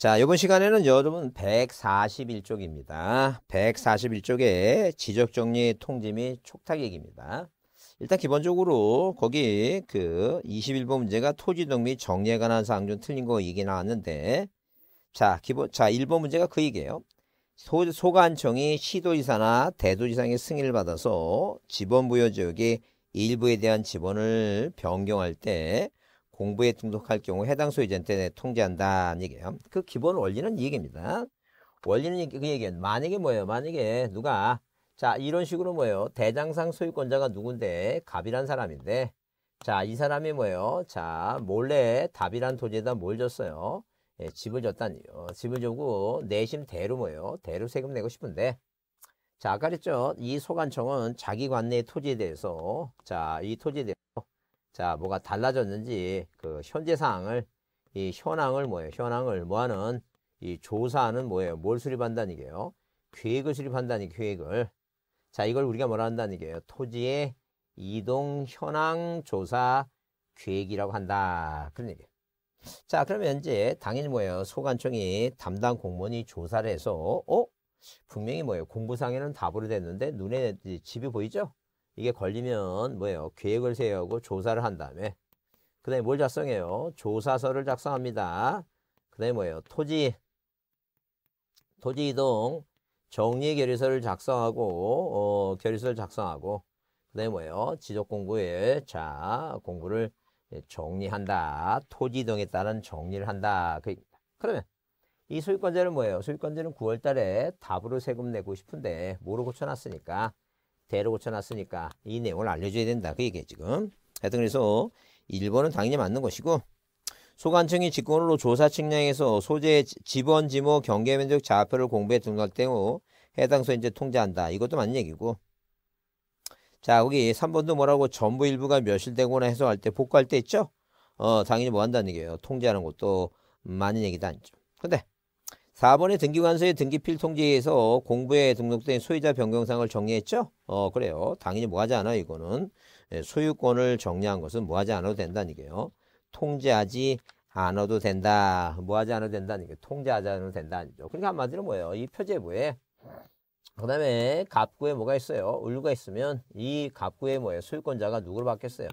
자, 이번 시간에는 여러분 141쪽입니다. 1 4 1쪽에 지적 정리 통지 및 촉탁 얘기입니다. 일단 기본적으로 거기 그 21번 문제가 토지 등및 정리에 관한 사항 중 틀린 거 얘기 나왔는데 자, 기본 자, 1번 문제가 그 얘기예요. 소, 소관청이 시도지사나 대도지사의 승인을 받아서 지번 부여 지역의 일부에 대한 지번을 변경할 때 공부에 중독할 경우 해당 소유자한테 통제한다는 얘기예요. 그 기본 원리는 이 얘기입니다. 원리는 그 얘기예요. 만약에 뭐예요? 만약에 누가 자 이런 식으로 뭐예요? 대장상 소유권자가 누군데 갑이란 사람인데 자이 사람이 뭐예요? 자 몰래 답이란 토지에다 뭘 줬어요? 예, 집을 줬다니 요 집을 주고 내심 대로 뭐예요? 대로 세금 내고 싶은데 자 아까 그랬죠? 이 소관청은 자기 관내의 토지에 대해서 자이 토지에 대해서 자, 뭐가 달라졌는지 그 현재 상황을 이 현황을 뭐예요? 현황을 뭐하는 이 조사는 뭐예요? 뭘 수립한다는 얘기예요? 계획을 수립한다는 얘 계획을. 자, 이걸 우리가 뭐라 한다는 얘기예요? 토지의 이동 현황 조사 계획이라고 한다. 그런 얘기예요. 자, 그러면 이제 당연히 뭐예요? 소관청이 담당 공무원이 조사를 해서 어? 분명히 뭐예요? 공부상에는 답으로 됐는데 눈에 집이 보이죠? 이게 걸리면 뭐예요? 계획을 세우고 조사를 한 다음에 그 다음에 뭘 작성해요? 조사서를 작성합니다. 그 다음에 뭐예요? 토지, 토지 이동 정리 결의서를 작성하고 어, 결의서를 작성하고 그 다음에 뭐예요? 지적 공부에 자 공부를 정리한다. 토지 이동에 따른 정리를 한다. 그 그러면 이 소유권자는 뭐예요? 소유권자는 9월달에 답으로 세금 내고 싶은데 뭐로 고쳐놨으니까 대로 고쳐놨으니까 이 내용을 알려줘야 된다. 그 얘기야, 지금. 하여튼 그래서 1번은 당연히 맞는 것이고, 소관청이 직권으로 조사 측량에서 소재 지번 지모 경계 면적 좌표를 공부해 등록할 경우 해당 소인제 통제한다. 이것도 맞는 얘기고. 자, 거기 3번도 뭐라고 전부 일부가 멸실되거나 해소할 때 복구할 때 있죠? 어, 당연히 뭐 한다는 얘기예요. 통제하는 것도 많은 얘기다 근데 4번의 등기관서의 등기필 통지에서 공부에 등록된 소유자 변경상을 정리했죠? 어 그래요. 당연히 뭐하지 않아 이거는. 예, 소유권을 정리한 것은 뭐하지 않아도 된다는 얘기예요. 통제하지 않아도 된다. 뭐하지 않아도 된다는 얘기예요. 통제하지 않아도 된다는 얘기죠. 그러니까 한마디로 뭐예요? 이 표제부에 그 다음에 갑구에 뭐가 있어요? 을구가 있으면 이 갑구에 뭐예요? 소유권자가 누구로 바뀌었어요?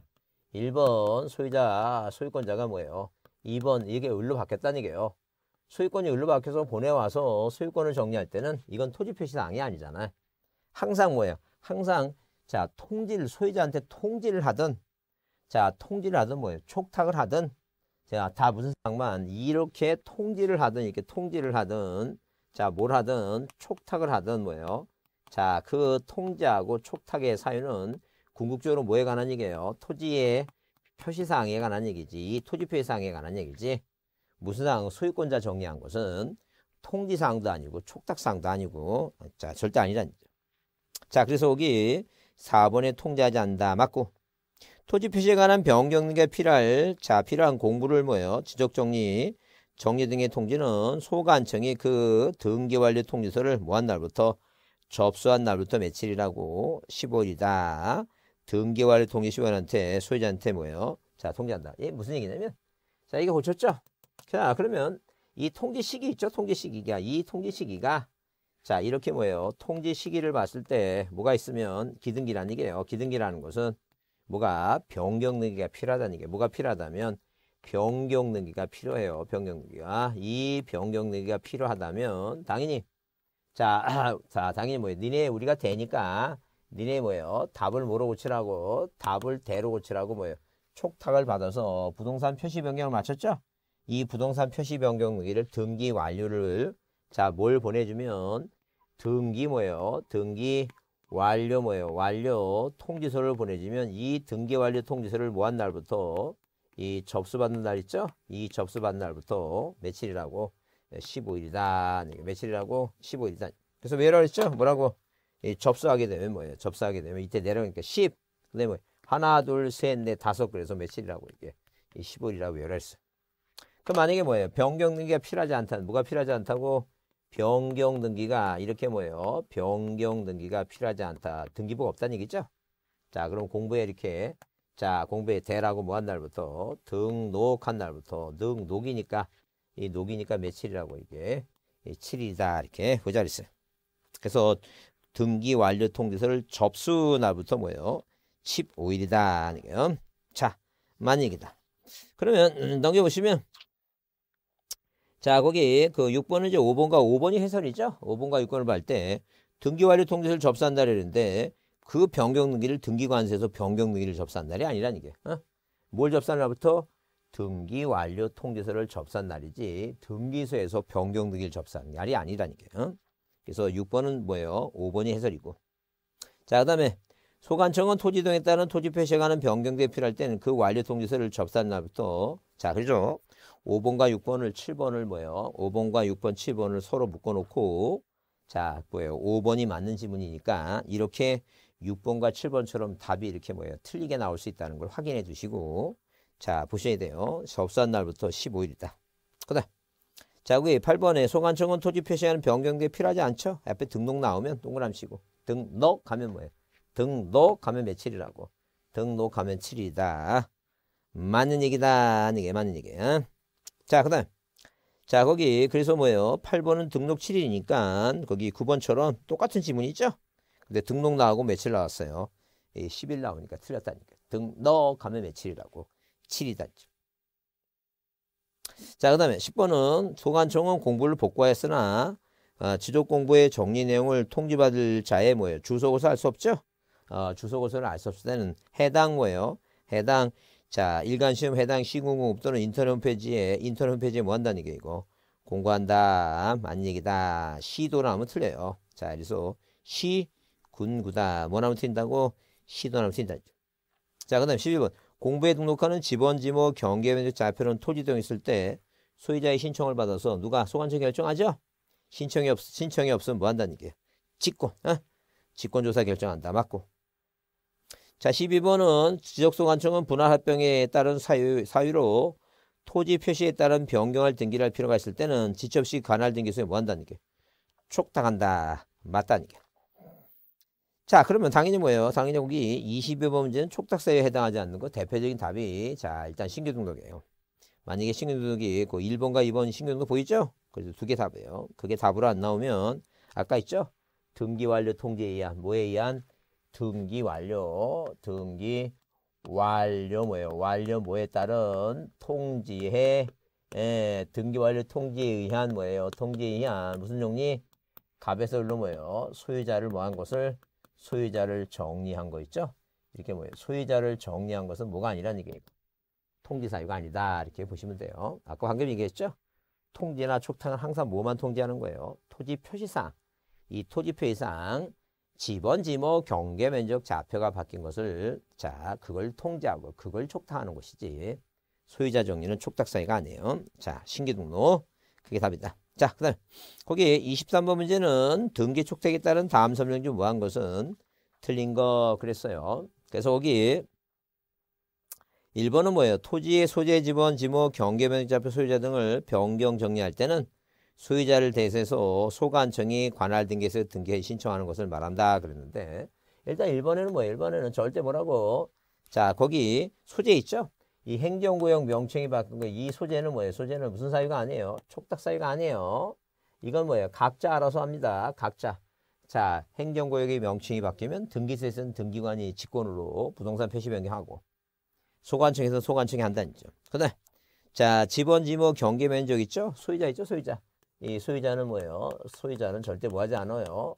1번 소유자, 소유권자가 뭐예요? 2번 이게 을로 바뀌었다는 얘기예요. 소유권이 을로 바뀌어서 보내와서 소유권을 정리할 때는 이건 토지 표시사항이 아니잖아요. 항상 뭐예요? 항상 자 통지를 소유자한테 통지를 하든 자 통지를 하든 뭐예요? 촉탁을 하든 제가 다 무슨 상만 이렇게 통지를 하든 이렇게 통지를 하든 자 뭘 하든 촉탁을 하든 뭐예요? 자 그 통지하고 촉탁의 사유는 궁극적으로 뭐에 관한 얘기예요? 토지의 표시사항에 관한 얘기지 토지표시사항에 관한 얘기지 무슨 상황 소유권자 정리한 것은 통지사항도 아니고 촉탁사항도 아니고 자 절대 아니란 자 그래서 여기 4번에 통제하지 않는다 맞고 토지 표시에 관한 변경등에 필요할 자 필요한 공부를 모여 지적 정리 정리 등의 통지는 소관청이 그 등기 완료 통지서를 모한 날부터 접수한 날부터 며칠이라고 15일이다. 등기 완료 통지 시원한테 소유자한테 모여 자 통지한다. 이게 무슨 얘기냐면 자 이거 고쳤죠? 자, 그러면 이 통지 시기 있죠? 통지 시기가. 이 통지 시기가 자, 이렇게 뭐예요? 통지 시기를 봤을 때 뭐가 있으면 기등기란 얘기예요. 기등기라는 것은 뭐가 변경 능기가 필요하다는 게 뭐가 필요하다면 변경 능기가 필요해요. 변경 능기가. 이 변경 능기가 필요하다면 당연히 자, 자, 당연히 뭐예요? 니네 우리가 되니까 니네 뭐예요? 답을 뭐로 고치라고? 답을 대로 고치라고 뭐예요? 촉탁을 받아서 부동산 표시 변경을 마쳤죠? 이 부동산 표시 변경 등기를 등기 완료를 자 뭘 보내주면 등기 뭐예요? 등기 완료 뭐예요? 완료 통지서를 보내주면 이 등기 완료 통지서를 뭐한 날부터 이 접수받는 날 있죠? 이 접수받는 날부터 며칠이라고 15일이다. 며칠이라고 15일이다. 그래서 왜라고 했죠? 뭐라고? 이 접수하게 되면 뭐예요? 접수하게 되면 이때 내려오니까 10. 그다뭐 하나, 둘, 셋, 넷, 다섯 그래서 며칠이라고 이게 15일이라고 열했어. 그 만약에 뭐예요? 변경 등기가 필요하지 않다. 뭐가 필요하지 않다고? 변경 등기가 이렇게 뭐예요? 변경 등기가 필요하지 않다. 등기부가 없다는 얘기죠? 자, 그럼 공부에 이렇게 자, 공부에 대라고 뭐 한 날부터 등록한 날부터 등록이니까 이 녹이니까 며칠이라고 이게 7이다 이렇게 보자 그 그랬어요. 그래서 등기 완료 통지서를 접수 날부터 뭐예요? 15일이다. 음, 자, 만약이다. 그러면 음, 넘겨보시면 자, 거기 그 6번은 이제 5번과 5번이 해설이죠. 5번과 6번을 볼때 등기 완료 통지서를 접수한 날이는데 그 변경 등기를 등기 관세에서 변경 등기를 접수한 날이 아니라는 게. 어? 뭘 접수한 날부터 등기 완료 통지서를 접수한 날이지 등기소에서 변경 등기를 접수한 날이 아니라는 게. 어? 그래서 6번은 뭐예요? 5번이 해설이고. 자, 그다음에 소관청은 토지 등에 따른 토지 표시에 관한 변경 대필할 때는 그 완료 통지서를 접수한 날부터 자, 그죠? 5번과 6번을 7번을 뭐예요? 5번과 6번, 7번을 서로 묶어놓고 자, 뭐예요? 5번이 맞는 지문이니까 이렇게 6번과 7번처럼 답이 이렇게 뭐예요? 틀리게 나올 수 있다는 걸 확인해 주시고 자, 보셔야 돼요. 접수한 날부터 15일이다. 그다 자, 여기 8번에 송관청은 토지 표시하는 변경도 필요하지 않죠? 앞에 등록 나오면 동그라미 치고 등록하면 뭐예요? 등록하면 며칠이라고 등록하면 7일이다. 맞는 얘기다. 아니게 맞는 얘기. 응? 자, 그 다음. 자, 거기 그래서 뭐예요? 8번은 등록 7일이니까 거기 9번처럼 똑같은 지문이 있죠? 근데 등록 나오고 며칠 나왔어요. 10일 예, 나오니까 틀렸다니까. 등록하면 며칠이라고. 7이다죠. 자, 그 다음에 10번은 소관청은 공부를 복구하였으나 아, 어, 지도 공부의 정리 내용을 통지받을 자의 뭐예요? 주소고사할 수 없죠? 아, 어, 주소고사를알 수 없을 때는 해당 뭐예요? 해당 자, 일간 시험 해당 시공공업 또는 인터넷 홈페이지에 인터넷 홈페이지에 뭐 한다는 얘기고 공부한다, 맞는 얘기다. 시도 나하면 틀려요. 자, 그래서 시 군구다. 뭐 나오면 틀린다고? 시도 나오면 틀린다. 자, 그다음 12번. 공부에 등록하는 집원, 지모 경계 면적 자표는 토지 등 있을 때 소유자의 신청을 받아서 누가 소관청 결정하죠? 신청이 없 신청이 없으면 뭐 한다는 얘기예요. 직권, 어? 직권조사 결정한다. 맞고. 자, 12번은 지적성 관청은 분할합병에 따른 사유, 사유로 토지 표시에 따른 변경할 등기를 할 필요가 있을 때는 지첩시 관할 등기소에 뭐 한다는 게? 촉탁한다. 맞다는 게. 자, 그러면 당연히 뭐예요? 당연히 여기 2 2번문제는 촉탁사유에 해당하지 않는 거 대표적인 답이 자, 일단 신규 등록이에요. 만약에 신규 등록이 있고 그 1번과 2번 신규 등록 보이죠? 그래서 두 개 답이에요. 그게 답으로 안 나오면 아까 있죠? 등기 완료 통지에 의한 뭐에 의한 등기 완료, 등기 완료 뭐예요? 완료 뭐에 따른 통지에 예, 등기 완료 통지에 의한 뭐예요? 통지에 의한 무슨 종리? 갑에서로 뭐예요? 소유자를 뭐한 것을 소유자를 정리한 거 있죠? 이렇게 뭐예요? 소유자를 정리한 것은 뭐가 아니라는 얘기예요. 통지 사유가 아니다 이렇게 보시면 돼요. 아까 방금 얘기했죠? 통지나 촉탁은 항상 뭐만 통지하는 거예요? 토지 표시상, 이 토지 표시상 지번지모 경계 면적 좌표가 바뀐 것을 자 그걸 통제하고 그걸 촉탁하는 것이지 소유자 정리는 촉탁 사이가 아니에요. 자신기 등록 그게 답이다. 자 그다음 거기 23번 문제는 등기 촉탁에 따른 다음 설명중 무한 것은 틀린 거 그랬어요. 그래서 거기 1번은 뭐예요? 토지의 소재, 지번, 지모 경계 면적 좌표 소유자 등을 변경 정리할 때는 소유자를 대해서 소관청이 관할 등기에서 등기 신청하는 것을 말한다 그랬는데 일단 1번에는 뭐 1번에는 절대 뭐라고 자 거기 소재 있죠? 이 행정구역 명칭이 바뀐 거 이 소재는 뭐예요? 소재는 무슨 사유가 아니에요? 촉탁 사유가 아니에요. 이건 뭐예요? 각자 알아서 합니다. 각자. 자 행정구역의 명칭이 바뀌면 등기세에서는 등기관이 직권으로 부동산 표시 변경하고 소관청에서는 소관청이 한다는 거죠. 그다음 자, 집원 지목 경계 면적 있죠? 소유자 있죠? 소유자. 이 소유자는 뭐예요? 소유자는 절대 뭐 하지 않아요?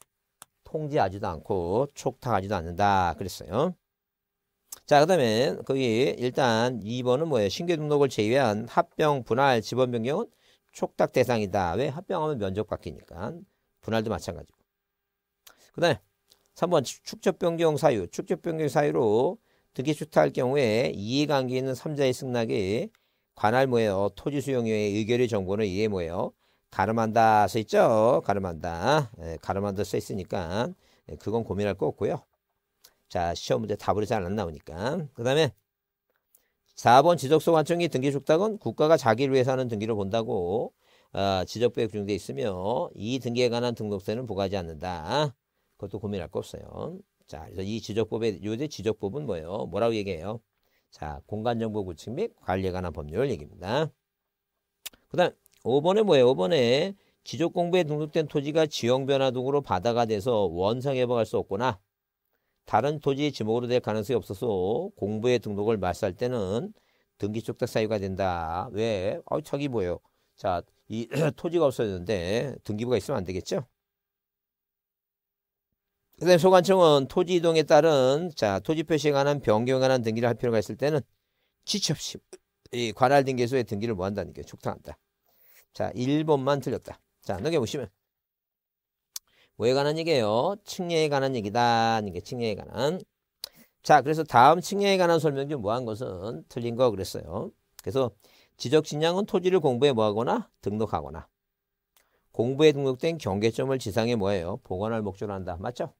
통지하지도 않고 촉탁하지도 않는다 그랬어요. 자, 그 다음에 거기 일단 2번은 뭐예요? 신규 등록을 제외한 합병, 분할, 지번 변경은 촉탁 대상이다. 왜? 합병하면 면적 바뀌니까. 분할도 마찬가지고. 그 다음에 3번 축적 변경 사유. 축적 변경 사유로 득이 추탁할 경우에 이해관계 있는 3자의 승낙이 관할 뭐예요? 토지 수용료의 의결의 정보는 이해 뭐예요? 가름한다 써 있죠. 가름한다. 예, 가름한다 써 있으니까 예, 그건 고민할 거 없고요. 자, 시험 문제 답으로 잘안 나오니까. 그 다음에 4번 지적소 관청이 등기 嘱탁은 국가가 자기를 위해서 하는 등기를 본다고 어, 지적부에 규정돼 있으며 이 등기에 관한 등록세는 부과하지 않는다. 그것도 고민할 거 없어요. 자, 그래서 이 지적법의 요새 지적법은 뭐예요? 뭐라고 얘기해요? 자, 공간정보 구축 및 관리에 관한 법률 얘기입니다. 그 다음 5번에 뭐예요? 5번에 지적 공부에 등록된 토지가 지형 변화 등으로 바다가 돼서 원상회복할 수 없거나 다른 토지의 지목으로 될 가능성이 없어서 공부에 등록을 마살 때는 등기촉탁 사유가 된다. 왜? 어, 저기 뭐예요? 자, 이 토지가 없어졌는데 등기부가 있으면 안 되겠죠? 그 다음에 소관청은 토지 이동에 따른 자 토지 표시에 관한 변경에 관한 등기를 할 필요가 있을 때는 지체 없이 이 관할 등기소에 등기를 뭐한다는 게 촉탁한다. 자, 1번만 틀렸다. 자, 넘겨보시면. 뭐에 관한 얘기예요? 측례에 관한 얘기다. 이게 측례에 관한. 자, 그래서 다음 측례에 관한 설명 중 뭐 한 것은 틀린 거 그랬어요. 그래서 지적 진양은 토지를 공부에 뭐하거나 등록하거나 공부에 등록된 경계점을 지상에 뭐예요? 보관할 목적으로 한다. 맞죠?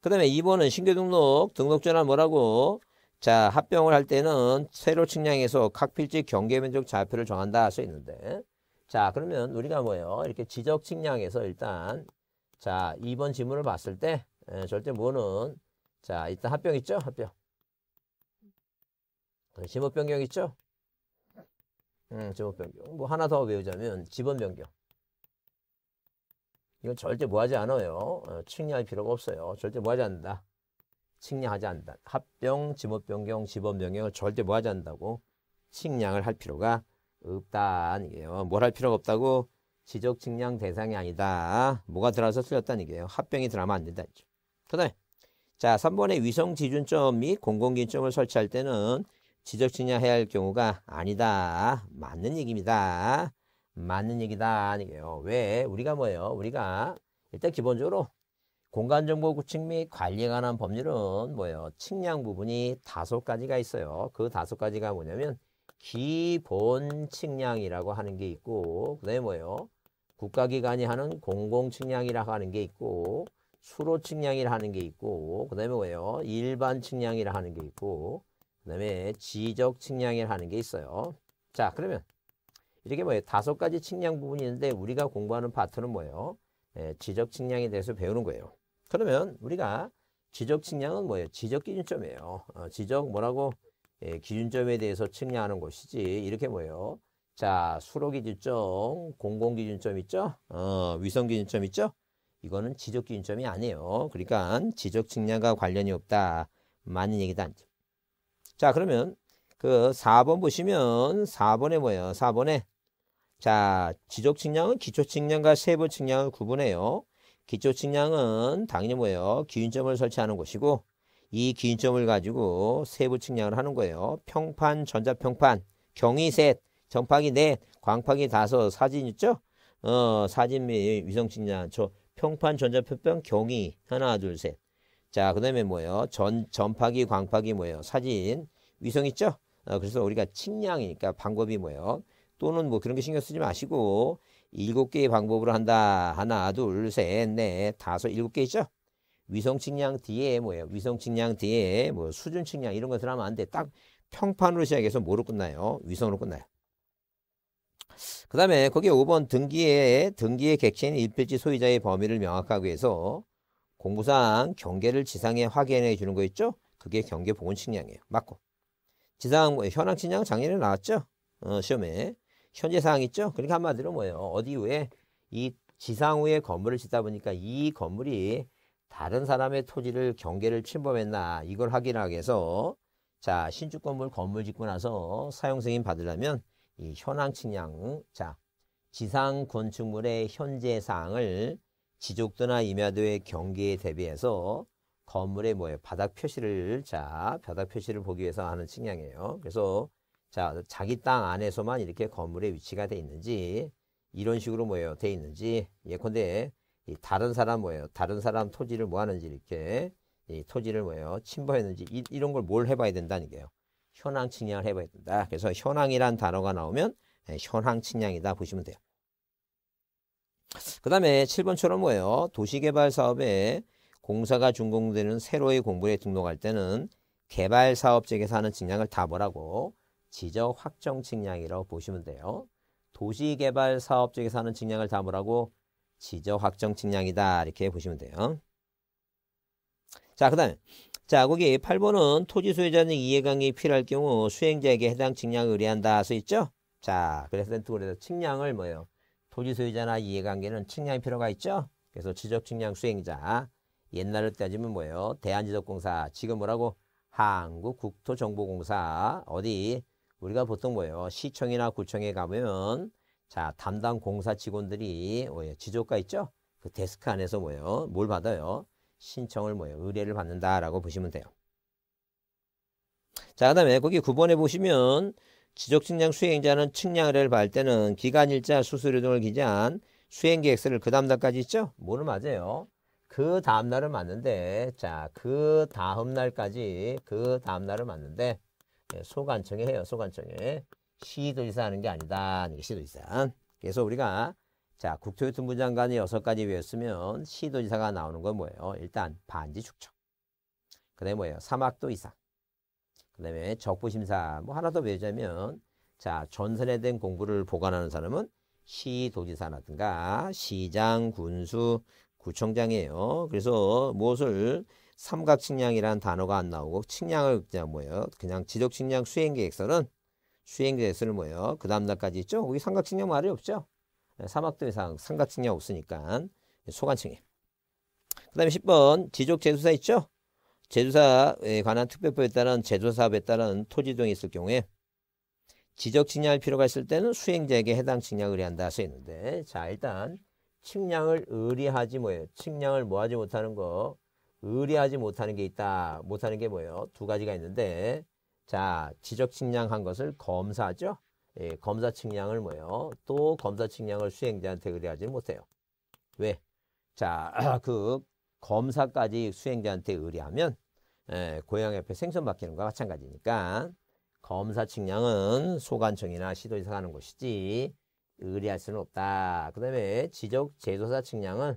그 다음에 2번은 신규 등록, 등록 전환 뭐라고? 자, 합병을 할 때는 세로 측량에서 각필지 경계면적 좌표를 정한다 써 있는데 자, 그러면 우리가 뭐예요? 이렇게 지적 측량에서 일단 자, 2번 지문을 봤을 때 에, 예, 절대 뭐는 자, 일단 합병 있죠? 합병. 어, 지목 변경 있죠? 음, 지목 변경. 뭐 하나 더 외우자면 지번 변경. 이건 절대 뭐 하지 않아요. 어, 측량할 필요가 없어요. 절대 뭐 하지 않는다. 측량하지 않는다. 합병, 지목 변경, 지번 변경을 절대 뭐 하지 않는다고 측량을 할 필요가 없다는 얘기예요. 뭘할 필요가 없다고 지적 측량 대상이 아니다. 뭐가 들어서 틀렸다는 얘기예요. 합병이 들어가면 안 된다. 그 다음에 자3번에 위성 지준점및 공공기준점을 설치할 때는 지적 측량해야 할 경우가 아니다. 맞는 얘기입니다. 맞는 얘기다. 아니에요. 왜? 우리가 뭐예요? 우리가 일단 기본적으로 공간정보 구축 및 관리에 관한 법률은 뭐예요? 측량 부분이 다섯 가지가 있어요. 그 다섯 가지가 뭐냐면 기본 측량이라고 하는 게 있고 그다음에 뭐예요? 국가기관이 하는 공공 측량이라고 하는 게 있고 수로 측량이라 하는 게 있고 그다음에 뭐예요? 일반 측량이라 하는 게 있고 그다음에 지적 측량이라 하는 게 있어요. 자, 그러면 이렇게 뭐예요? 다섯 가지 측량 부분이 있는데 우리가 공부하는 파트는 뭐예요? 예, 지적 측량에 대해서 배우는 거예요. 그러면 우리가 지적 측량은 뭐예요? 지적 기준점이에요. 어, 지적 뭐라고 예, 기준점에 대해서 측량하는 것이지 이렇게 뭐예요? 자 수로 기준점, 공공 기준점 있죠? 어, 위성 기준점 있죠? 이거는 지적 기준점이 아니에요. 그러니까 지적 측량과 관련이 없다. 맞는 얘기도 아니죠. 자 그러면 그 4번 보시면 4번에 뭐예요? 4번에 자 지적 측량은 기초 측량과 세부 측량을 구분해요. 기초 측량은 당연히 뭐예요? 기준점을 설치하는 곳이고 이 기준점을 가지고 세부 측량을 하는 거예요. 평판, 전자평판, 경위 셋, 정파기 넷, 광파기 다섯, 사진 있죠? 어, 사진 및 위성 측량. 저 평판, 전자평판, 경위 하나, 둘, 셋. 자, 그다음에 뭐예요? 전 전파기, 광파기 뭐예요? 사진, 위성 있죠? 어, 그래서 우리가 측량이니까 방법이 뭐예요? 또는 뭐 그런 게 신경 쓰지 마시고 일곱 개의 방법으로 한다. 하나, 둘, 셋, 넷, 다섯, 일곱 개 있죠? 위성 측량 뒤에 뭐예요? 위성 측량 뒤에 뭐 수준 측량 이런 것을 하면 안 돼. 딱 평판으로 시작해서 뭐로 끝나요? 위성으로 끝나요. 그 다음에 거기에 5번 등기의 등기의 객체인 일필지 소유자의 범위를 명확하게 해서 공부상 경계를 지상에 확인해 주는 거 있죠? 그게 경계 보건 측량이에요. 맞고. 지상 현황 측량 작년에 나왔죠? 어, 시험에. 현재 사항 있죠? 그러니까 한마디로 뭐예요? 어디 후에 이 지상 후에 건물을 짓다 보니까 이 건물이 다른 사람의 토지를 경계를 침범했나 이걸 확인하기 위해서 자 신축 건물 건물 짓고 나서 사용 승인 받으려면 이 현황 측량 자 지상 건축물의 현재 사항을 지족도나 임야도의 경계에 대비해서 건물의 뭐예요 바닥 표시를 자 바닥 표시를 보기 위해서 하는 측량이에요. 그래서 자, 자기 땅 안에서만 이렇게 건물의 위치가 돼 있는지 이런 식으로 뭐예요? 돼 있는지 예컨대 다른 사람 뭐예요? 다른 사람 토지를 뭐 하는지 이렇게 이 토지를 뭐예요? 침범했는지 이, 런걸 뭘 해봐야 된다는 게요. 현황 측량을 해봐야 된다. 그래서 현황이란 단어가 나오면 네, 예, 현황 측량이다 보시면 돼요. 그 다음에 7번처럼 뭐예요? 도시개발 사업에 공사가 준공되는 새로의 공부에 등록할 때는 개발사업체에서 하는 측량을 다 뭐라고? 지적 확정 측량이라고 보시면 돼요. 도시개발 사업 쪽에서 하는 측량을 담으라고 지적 확정 측량이다. 이렇게 보시면 돼요. 자, 그 다음. 에 자, 거기 8번은 토지 소유자는 이해관계가 필요할 경우 수행자에게 해당 측량을 의뢰한다. 수 있죠? 자, 그래서 센트골에서 측량을 뭐예요? 토지 소유자나 이해관계는 측량이 필요가 있죠? 그래서 지적 측량 수행자. 옛날을 따지면 뭐예요? 대한지적공사. 지금 뭐라고? 한국국토정보공사. 어디? 우리가 보통 뭐예요? 시청이나 구청에 가면 자 담당 공사 직원들이 뭐예요? 지조가 있죠? 그 데스크 안에서 뭐예요? 뭘 받아요? 신청을 뭐예요? 의뢰를 받는다라고 보시면 돼요. 자, 그 다음에 거기 9번에 보시면 지적측량 수행자는 측량 의뢰를 받을 때는 기간일자 수수료 등을 기재한 수행계획서를 그 다음날까지 있죠? 뭐는 맞아요? 그다음날은 맞는데 자, 그 다음날까지 그다음날은 맞는데 예, 소관청에 해요. 소관청에. 시도지사 하는 게 아니다. 시도지사. 그래서 우리가 자 국토교통부 장관이 여섯 가지 외웠으면 시도지사가 나오는 건 뭐예요? 일단 반지 축척. 그 다음에 뭐예요? 사막도 이상. 그 다음에 적부심사. 뭐 하나 더 외우자면 자 전선에 대한 공부를 보관하는 사람은 시도지사라든가 시장, 군수, 구청장이에요. 그래서 무엇을 삼각측량이라는 단어가 안 나오고 측량을 그냥 뭐예요? 그냥 지적측량 수행계획서는 수행계획서를 뭐예요? 그 다음날까지 있죠? 거기 삼각측량 말이 없죠? 네, 사막도 이상 삼각측량 없으니까 소관측량. 그 다음에 10번 지적재조사 있죠? 제조사에 관한 특별법에 따른 제조사업에 따른 토지 등이 있을 경우에 지적 측량할 필요가 있을 때는 수행자에게 해당 측량을 의뢰한다 쓰있는데 자 일단 측량을 의뢰하지 뭐예요 측량을 뭐하지 못하는 거 의뢰하지 못하는 게 있다. 못하는 게 뭐예요? 두 가지가 있는데 자 지적 측량한 것을 검사죠. 예, 검사 측량을 뭐예요? 또 검사 측량을 수행자한테 의뢰하지 못해요. 왜? 자, 그 검사까지 수행자한테 의뢰하면 예, 고향 옆에 생선 박히는 거와 마찬가지니까 검사 측량은 소관청이나 시도지사 하는 곳이지 의뢰할 수는 없다. 그 다음에 지적 제조사 측량은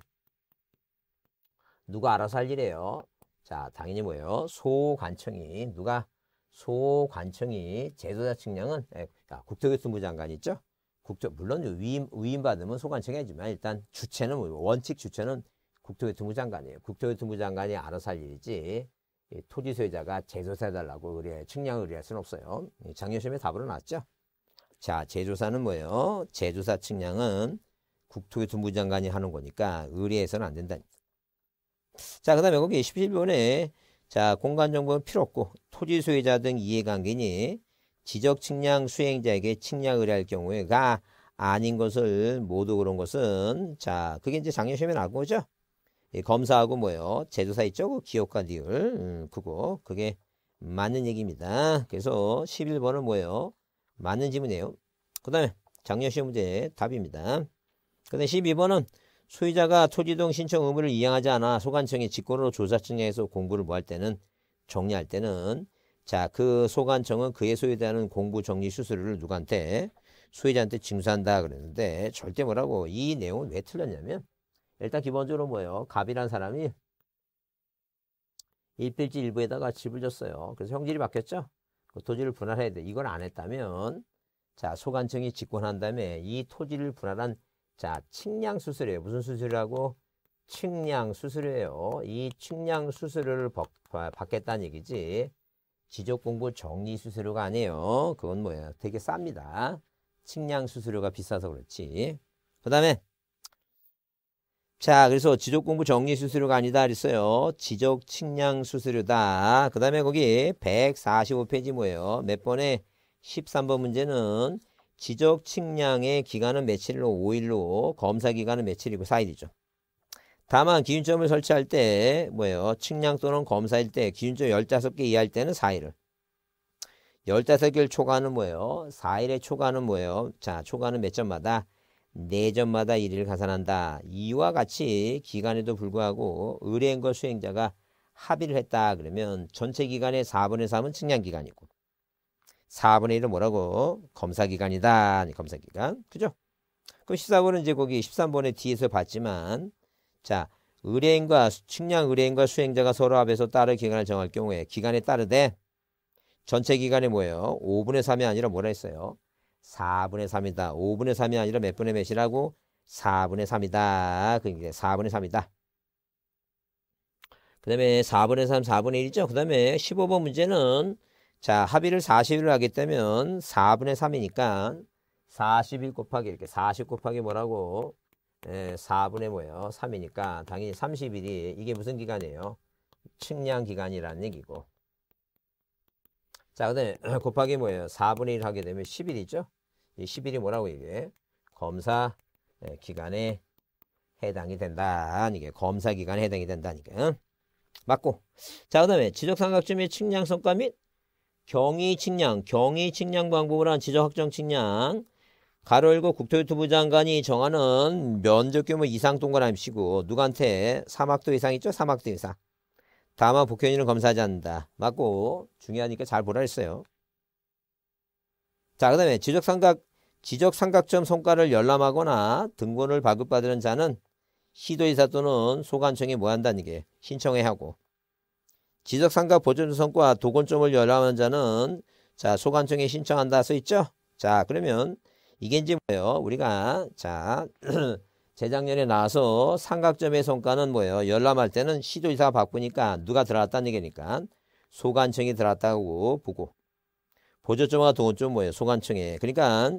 누가 알아서 할 일이에요. 자, 당연히 뭐예요? 소관청이 누가 소관청이 제도자 측량은 에, 예, 아, 그러니까 국토교통부 장관 있죠? 국토 물론 위임 위임 받으면 소관청이 해주만 일단 주체는 뭐, 원칙 주체는 국토교통부 장관이에요. 국토교통부 장관이 알아서 할 일이지 이 토지 소유자가 제조사 해달라고 의뢰 측량을 의뢰할 수는 없어요. 작년 시험에 답으로 나왔죠. 자, 제조사는 뭐예요? 제조사 측량은 국토교통부 장관이 하는 거니까 의뢰해서는 안 된다. 자, 그 다음에 거기 11번에 자, 공간 정보는 필요 없고 토지 소유자 등 이해관계니 지적 측량 수행자에게 측량을 할 경우에가 아닌 것을 모두 그런 것은 자, 그게 이제 작년 시험에 나온 거죠. 예, 검사하고 뭐요 제조사 있죠? 그 기업과 리을 음, 그거 그게 맞는 얘기입니다. 그래서 11번은 뭐예요? 맞는 지문이에요. 그 다음에 작년 시험 문제 답입니다. 그 다음에 12번은 소유자가 토지등 신청 의무를 이행하지 않아 소관청이 직권으로 조사 측에서 공부를 뭐할 때는 정리할 때는 자 그 소관청은 그의 소유자는 공부 정리 수수료를 누구한테 소유자한테 징수한다 그랬는데 절대 뭐라고 이 내용은 왜 틀렸냐면 일단 기본적으로 뭐예요 갑이란 사람이 일필지 일부에다가 집을 줬어요 그래서 형질이 바뀌었죠 그 토지를 분할해야 돼 이걸 안 했다면 자 소관청이 직권한 다음에 이 토지를 분할한 자, 측량 수술이에요. 무슨 수술이라고? 측량 수술이에요. 이 측량 수술을 받겠다는 얘기지. 지적공부 정리 수수료가 아니에요. 그건 뭐예요? 되게 쌉니다. 측량 수수료가 비싸서 그렇지. 그 다음에 자 그래서 지적공부 정리 수수료가 아니다 그랬어요. 지적 측량 수수료다. 그 다음에 거기 145페이지 뭐예요? 몇 번에 13번 문제는 지적 측량의 기간은 며칠로 5일로 검사 기간은 며칠이고 4일이죠. 다만 기준점을 설치할 때 뭐예요? 측량 또는 검사일 때 기준점 15개 이하일 때는 4일을 15개를 초과하는 뭐예요? 4일의 초과는 뭐예요? 자, 초과는 몇 점마다? 4점마다 1일을 가산한다. 이와 같이 기간에도 불구하고 의뢰인과 수행자가 합의를 했다. 그러면 전체 기간의 4분의 3은 측량 기간이고 4분의 1은 뭐라고? 검사기간이다. 검사기간. 그죠? 그럼 14번은 이제 거기 1 3번에 뒤에서 봤지만 자 의뢰인과 측량 의뢰인과 수행자가 서로 합해서 따를 기간을 정할 경우에 기간에 따르되 전체 기간이 뭐예요? 5분의 3이 아니라 뭐라 했어요? 4분의 3이다. 5분의 3이 아니라 몇 분의 몇이라고? 4분의 3이다. 그게 그러니까 4분의 3이다. 그 다음에 4분의 3, 4분의 1이죠. 그 다음에 15번 문제는 자, 합의를 40일로 하게되면 4분의 3이니까 40일 곱하기 이렇게 40 곱하기 뭐라고? 예, 4분의 뭐예요? 3이니까 당연히 30일이 이게 무슨 기간이에요? 측량 기간이라는 얘기고. 자, 그다음에 곱하기 뭐예요? 4분의 1 하게 되면 10일이죠. 이 10일이 뭐라고 이게? 검사 예, 기간에 해당이 된다. 이게 검사 기간에 해당이 된다니까. 맞고. 자, 그다음에 지적 삼각점의 측량 성과 및 경위 측량, 경위 측량 방법을 한 지적 확정 측량. 가로 열고 국토유튜브 장관이 정하는 면적 규모 이상 동그라미 치고 누구한테 사막도 이상 있죠? 사막도 이상. 다만 복현인은 검사하지 않는다. 맞고 중요하니까 잘 보라 했어요. 자, 그다음에 지적 삼각 지적 삼각점 성과를 열람하거나 등본을 발급받으는 자는 시도이사 또는 소관청에 모한다는 게 신청해 하고 지적상각 보존성과 도건점을 열람한 자는 자 소관청에 신청한다 써 있죠. 자 그러면 이게 이제 뭐예요? 우리가 자 재작년에 나와서 삼각점의 성과는 뭐예요? 열람할 때는 시도지사가 바꾸니까 누가 들어왔다는 얘기니까 소관청이 들어왔다고 보고 보조점과 도건점 뭐예요? 소관청에 그러니까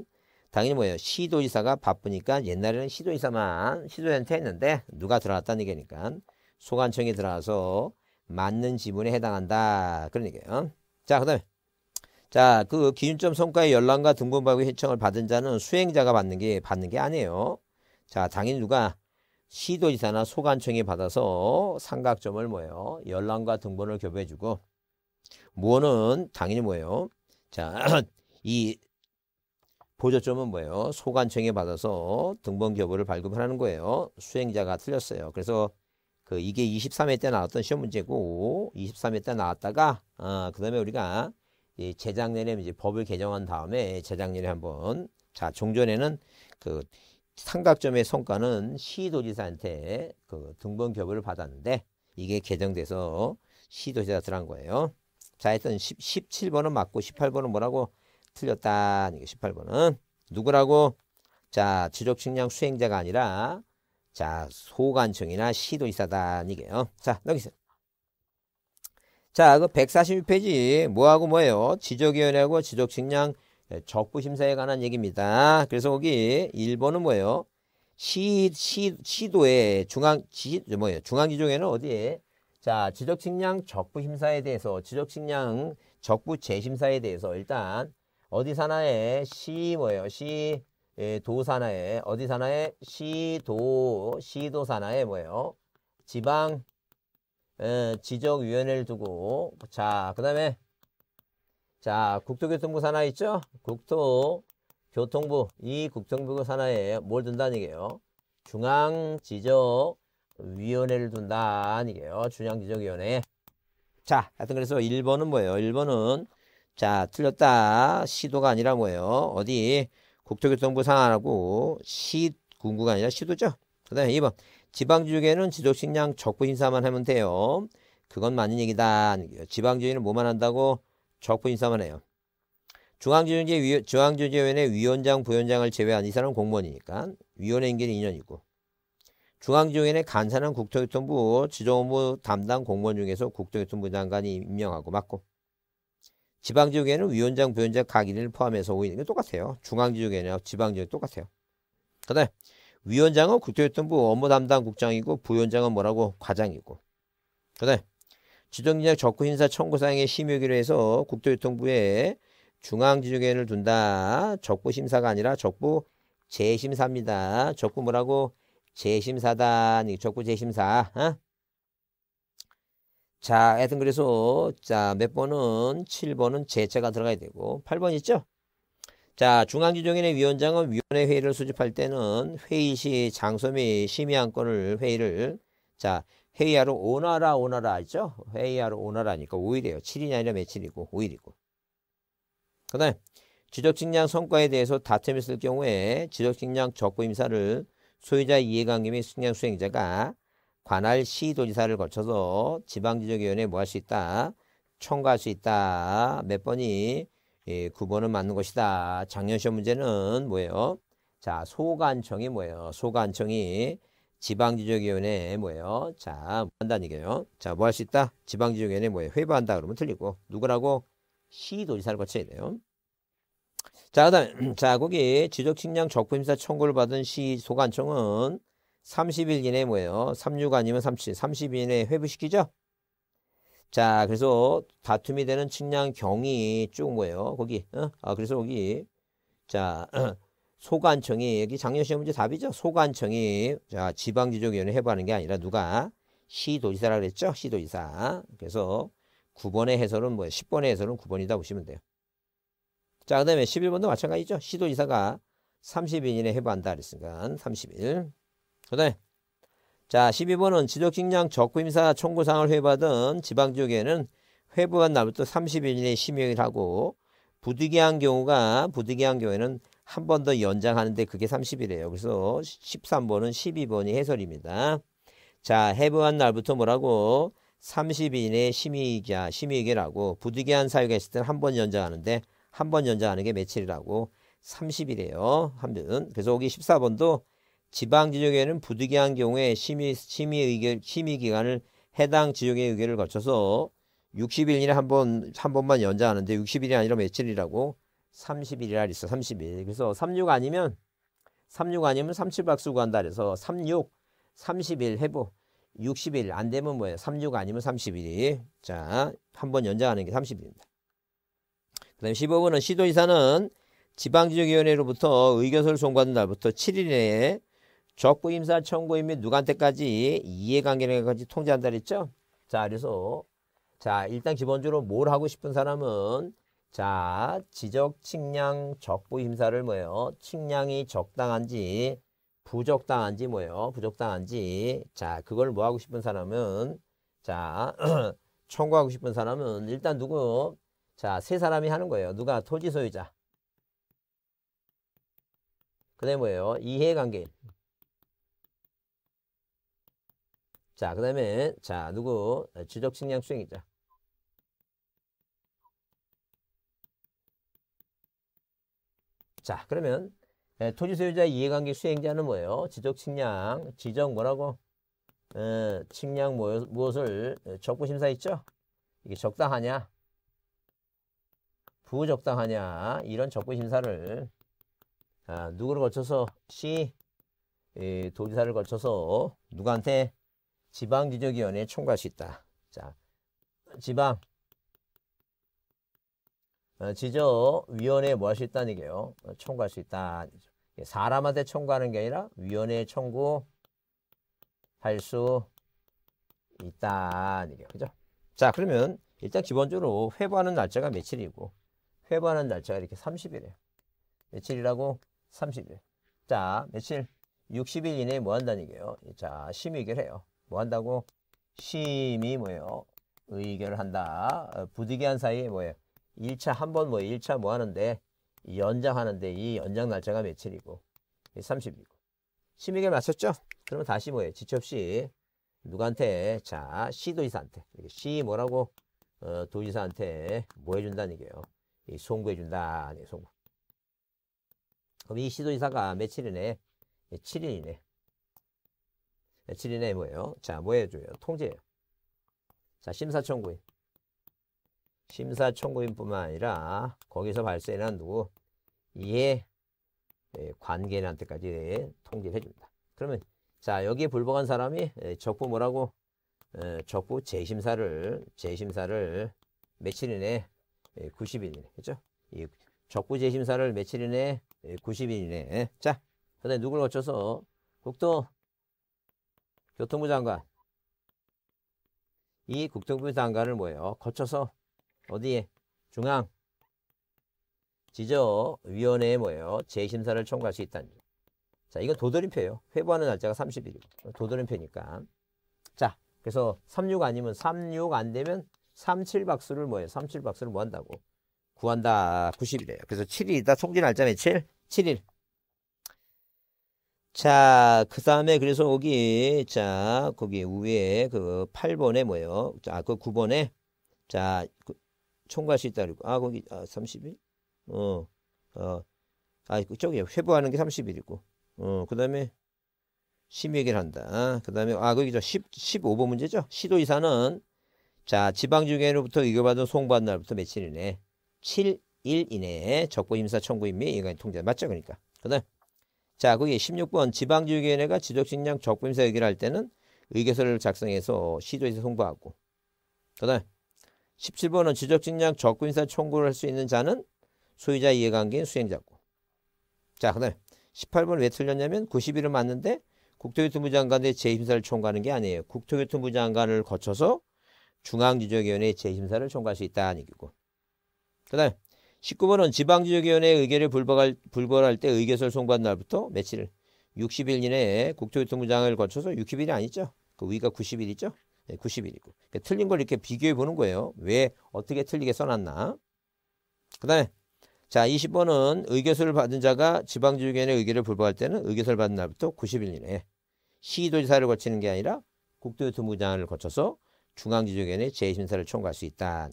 당연히 뭐예요? 시도지사가 바쁘니까 옛날에는 시도지사만 시도한테 했는데 누가 들어왔다는 얘기니까 소관청이 들어와서 맞는 지문에 해당한다. 그런 얘기예요. 자, 그 다음에 자, 그 기준점 성과의 열람과 등본발급 신청을 받은 자는 수행자가 받는 게 받는 게 아니에요. 자, 당연히 누가 시도지사나 소관청이 받아서 삼각점을 뭐예요? 열람과 등본을 교부해주고 무언 당연히 뭐예요? 자, 이 보조점은 뭐예요? 소관청에 받아서 등본 교부를 발급하라는 거예요. 수행자가 틀렸어요. 그래서 그 이게 23회 때 나왔던 시험 문제고 23회 때 나왔다가 아, 그다음에 우리가 이 재작년에 이제 법을 개정한 다음에 재작년에 한번 자 종전에는 그 삼각점의 성과는 시도지사한테 그 등본 교부를 받았는데 이게 개정돼서 시도지사 들어간 거예요. 자 했던 10, 17번은 맞고 18번은 뭐라고 틀렸다. 이게 18번은 누구라고 자 지적측량 수행자가 아니라 자, 소관청이나 시도지사단이게요. 자, 여기서 자, 그 146페이지 뭐하고 뭐예요? 지적위원회하고 지적측량 예, 적부심사에 관한 얘기입니다. 그래서 거기 1번은 뭐예요? 시, 시, 시도의 중앙, 지, 뭐예요? 중앙지종에는 어디에? 자, 지적측량 적부심사에 대해서, 지적측량 적부재심사에 대해서 일단 어디 사나에 시 뭐예요? 시 예, 도산하에 어디 산하에 시도 시도 산하에 뭐예요? 지방 예, 지적위원회를 두고 자 그다음에 자 국토교통부 산하 있죠? 국토교통부 이 국토교통부 산하에 뭘 둔다는 게요 중앙지적위원회를 둔다는 게요 중앙지적위원회 자 하여튼 그래서 1번은 뭐예요? 1번은 자 틀렸다 시도가 아니라 뭐예요? 어디 국토교통부 산하라고 시군구가 아니라 시도죠. 그 다음에 2번 지방지역에는 지적식량 적부 인사만 하면 돼요. 그건 맞는 얘기다. 지방지역에는 뭐만 한다고 적부 인사만 해요. 중앙주재 지 중앙조직위원회 위원장, 부위원장을 제외한 이 사람 은 공무원이니까 위원회 임기는 2년이고 중앙지직위원회 간사는 국토교통부 지정업무 담당 공무원 중에서 국토교통부 장관이 임명하고 맡고 지방지역에는 위원장, 부위원장 각인을 포함해서 오고 있는 게 똑같아요. 중앙지역에나 지방지역 똑같아요. 그다음 위원장은 국토교통부 업무 담당 국장이고 부위원장은 뭐라고 과장이고 그다음 지정진작 적구 인사 청구사항의 심의기로 해서 국토교통부에 중앙지정위원를 둔다. 적부 심사가 아니라 적부 재심사입니다. 적부 뭐라고? 재심사단. 적부 재심사. 어? 자, 하여튼 그래서 자, 몇 번은 7번은 제자가 들어가야 되고 8번 있죠? 자, 중앙지정위원회 위원장은 위원회 회의를 소집할 때는 회의 시 장소 및 심의안건을 회의를 자, 회의하러 오나라 오나라 있죠? 회의하러 오나라니까 5일이에요. 7일이 아니라 며칠이고 5일이고. 그 다음에 지적측량 성과에 대해서 다툼이 있을 경우에 지적측량 적부 임사를 소유자 이해관계 및 측량 수행자가 관할 시도지사를 거쳐서 지방지적위원회 에뭐 할 수 있다? 청구할 수 있다. 몇 번이? 예, 9번은 맞는 것이다. 작년 시험 문제는 뭐예요? 자, 소관청이 뭐예요? 소관청이 지방지적위원회 에 뭐예요? 자, 뭐 한다는 얘기예요. 자, 뭐 할 수 있다? 지방지적위원회 에 뭐예요? 회부한다 그러면 틀리고 누구라고? 시도지사를 거쳐야 돼요. 자, 그다음 에 자, 거기 지적측량 적품심사 청구를 받은 시 소관청은 30일 이내에 뭐예요? 36 아니면 37, 30일 이내에 회부시키죠? 자, 그래서 다툼이 되는 측량 경위쭉 뭐예요? 거기, 어? 아, 그래서 여기, 자, 소관청이, 여기 작년 시험 문제 답이죠? 소관청이, 자, 지방지조위원회 해부하는게 아니라 누가? 시도지사라 그랬죠? 시도지사. 그래서 9번의 해설은 뭐예요? 10번의 해설은 9번이다 보시면 돼요. 자, 그 다음에 11번도 마찬가지죠? 시도지사가 30일 이내 해부한다 그랬으니까 30일. 그 다음에 자 12번은 지적직량 적구임사 청구사항을 회부받은 지방지역에는 회부한 날부터 30일 이내에 심의를 하고 부득이한 경우가 부득이한 경우에는 한 번 더 연장하는데 그게 30일이에요. 그래서 13번은 12번이 해설입니다. 자, 해부한 날부터 뭐라고? 30일 이내에 심의자, 심의기라고 부득이한 사유가 있을 때 한 번 연장하는데 한 번 연장하는 게 며칠이라고 30일이에요. 하면 그래서 여기 14번도 지방 지역에는 부득이한 경우에 심의, 심의 의결, 심의 기간을 해당 지역의 의결을 거쳐서 60일이나 한 번, 한 번만 연장하는데 60일이 아니라 며칠이라고 30일이라 있어, 30일. 그래서 36 아니면, 36 아니면 37박수고 한다 그래서 36, 30일 해보, 60일 안 되면 뭐예요? 36 아니면 30일이. 자, 한 번 연장하는 게 30일입니다. 그 다음에 15번은 시도이사는 지방지역위원회로부터 의견서를 송구하는 날부터 7일 내에 적부 임사 청구이및 누구한테까지 이해관계까지 통제한다 그랬죠? 자, 그래서 자, 일단 기본적으로 뭘 하고 싶은 사람은 자, 지적 측량 적부 임사를 뭐예요? 측량이 적당한지 부적당한지 뭐예요? 부적당한지 자, 그걸 뭐 하고 싶은 사람은 자, 청구하고 싶은 사람은 일단 누구? 자, 세 사람이 하는 거예요. 누가 토지 소유자. 그다음에 뭐예요? 이해관계인. 자, 그 다음에, 자, 누구? 지적 측량 수행이자 자, 그러면 에, 예, 토지 소유자 이해관계 수행자는 뭐예요? 지적 측량, 지적 뭐라고? 에, 측량 뭐, 무엇을 예, 적부 심사 있죠? 이게 적당하냐? 부적당하냐? 이런 적부 심사를 아, 누구를 거쳐서 시 에, 도지사를 거쳐서 누구한테 지방지적위원회 총괄 수 있다. 자, 지방 어, 지적위원회 뭐할 수 있다는 얘기예요. 청구할 어, 수 있다. 사람한테 청구하는 게 아니라 위원회에 청구할 수 있다는 얘기예요. 그죠? 자, 그러면 일단 기본적으로 회부하는 날짜가 며칠이고 회부하는 날짜가 이렇게 30일이에요. 며칠이라고 30일. 자, 며칠 60일 이내에 뭐 한다는 얘기예요. 자, 심의 결해요. 뭐 한다고? 심히 뭐예요? 의결을 한다. 어, 부득이한 사이에 뭐예요? 1차 한 번 뭐예요? 1차 뭐 하는데 연장하는데 이 연장 날짜가 며칠이고 30이고 심의결 맞췄죠? 그러면 다시 뭐예요? 지체 없이 누구한테? 자, 시도지사한테 시 뭐라고? 어, 도지사한테 뭐 해준다는 얘기예요? 이 송구해준다. 네, 송구. 그럼 이 시도지사가 며칠이네? 7일이네. 며칠이네 뭐예요? 자, 뭐 해줘요? 통제예요. 자, 심사청구인. 심사청구인뿐만 아니라 거기서 발생한 누구? 이해 예, 관계인한테까지 통제를 해줍니다. 그러면 자 여기에 불복한 사람이 예, 적부 뭐라고? 어, 적부 재심사를 재심사를 며칠 이내 90일 예, 이내 그죠? 적부 재심사를 며칠 이내 90일 이내 자 그다음에 누굴 거쳐서 국토 교통부 장관. 이 국토부 장관을 뭐예요? 거쳐서 어디에? 중앙 지저위원회에 뭐예요? 재심사를 청구할 수 있다는 자, 이건 도돌림표예요. 회부하는 날짜가 30일이고. 도돌림표니까. 자, 그래서 36 아니면 36 안 되면 37 박수를 뭐예요? 37 박수를 뭐 한다고? 구한다. 90이래요. 그래서 7일이다. 총진 날짜면 7? 7일. 자, 그 다음에 그래서 여기, 자, 거기 위에 그 8번에 뭐예요? 자, 그 9번에, 자, 그 총괄시 따르고, 아, 거기, 아, 30일? 어, 어, 아, 저기 회부하는 게 30일이고, 어, 그 다음에 심의를 한다. 그 다음에, 아, 거기 저 10, 15번 문제죠? 시도 이사는, 자, 지방중경로부터 의결받은 송받은 날부터 며칠 이내, 7일 이내에 적보임사 청구임및 이관 통제 맞죠? 그러니까. 그 다음, 자, 거기 16번 지방주의위원회가 지적식량 적분사 얘기를 할 때는 의견서를 작성해서 시도에서 송부하고 그다음 17번은 지적식량 적분사 청구를 할 수 있는 자는 소유자 이해관계인 수행자고 자, 그다음 18번 왜 틀렸냐면 90일을 맞는데 국토교통부 장관의 재심사를 총구하는게 아니에요. 국토교통부 장관을 거쳐서 중앙지적위원회 재심사를 총구할수 있다는 얘기고. 그 다음에 19번은 지방지역위원회의 의결을 불복할, 불벌할 때 의결서를 송부한 날부터 며칠 60일 이내에 국토교통부장을 거쳐서 60일이 아니죠. 그 위가 90일이죠. 네, 90일이고. 그러니까 틀린 걸 이렇게 비교해 보는 거예요. 왜 어떻게 틀리게 써놨나. 그 다음에 자 20번은 의결서를 받은 자가 지방지역위원회 의결을 불복할 때는 의결서를 받은 날부터 90일 이내에 시도지사를 거치는 게 아니라 국토교통부장을 거쳐서 중앙지역위원회 제2심사를 청구할 수 있다.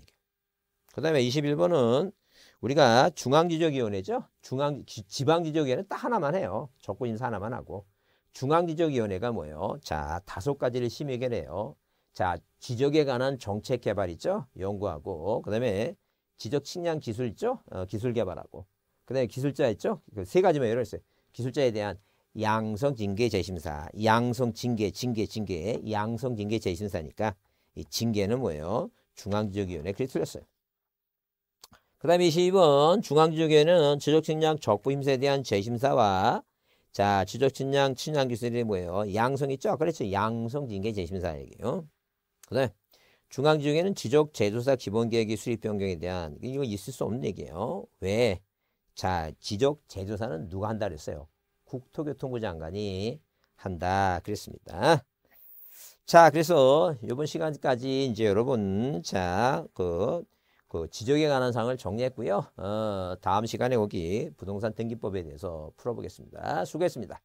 그 다음에 21번은 우리가 중앙지적위원회죠. 중앙 지방지적위원회는 딱 하나만 해요. 적권 인사 하나만 하고 중앙지적위원회가 뭐예요? 자 다섯 가지를 심의견해요. 자 지적에 관한 정책 개발 이죠 연구하고 그다음에 지적 측량 기술 있죠. 어, 기술 개발하고 그다음에 기술자 있죠. 그 세 가지만 열었어요 기술자에 대한 양성 징계 재심사, 양성 징계, 징계, 징계, 양성 징계 재심사니까 이 징계는 뭐예요? 중앙지적위원회 그게 틀렸어요. 그 다음에 22번 중앙지역에는 지적측량 적부 힘세에 대한 재심사와 자 지적측량 친향 기술이 뭐예요? 양성 있죠? 그렇죠. 양성 징계 재심사 얘기예요. 그다음 중앙지역에는 지적 제조사 기본계획의 수립 변경에 대한 이거 있을 수 없는 얘기예요. 왜? 자 지적 제조사는 누가 한다 그랬어요? 국토교통부 장관이 한다 그랬습니다. 자, 그래서 이번 시간까지 이제 여러분, 자, 그, 그 지적에 관한 사항을 정리했고요. 어, 다음 시간에 오기 부동산 등기법에 대해서 풀어보겠습니다. 수고했습니다.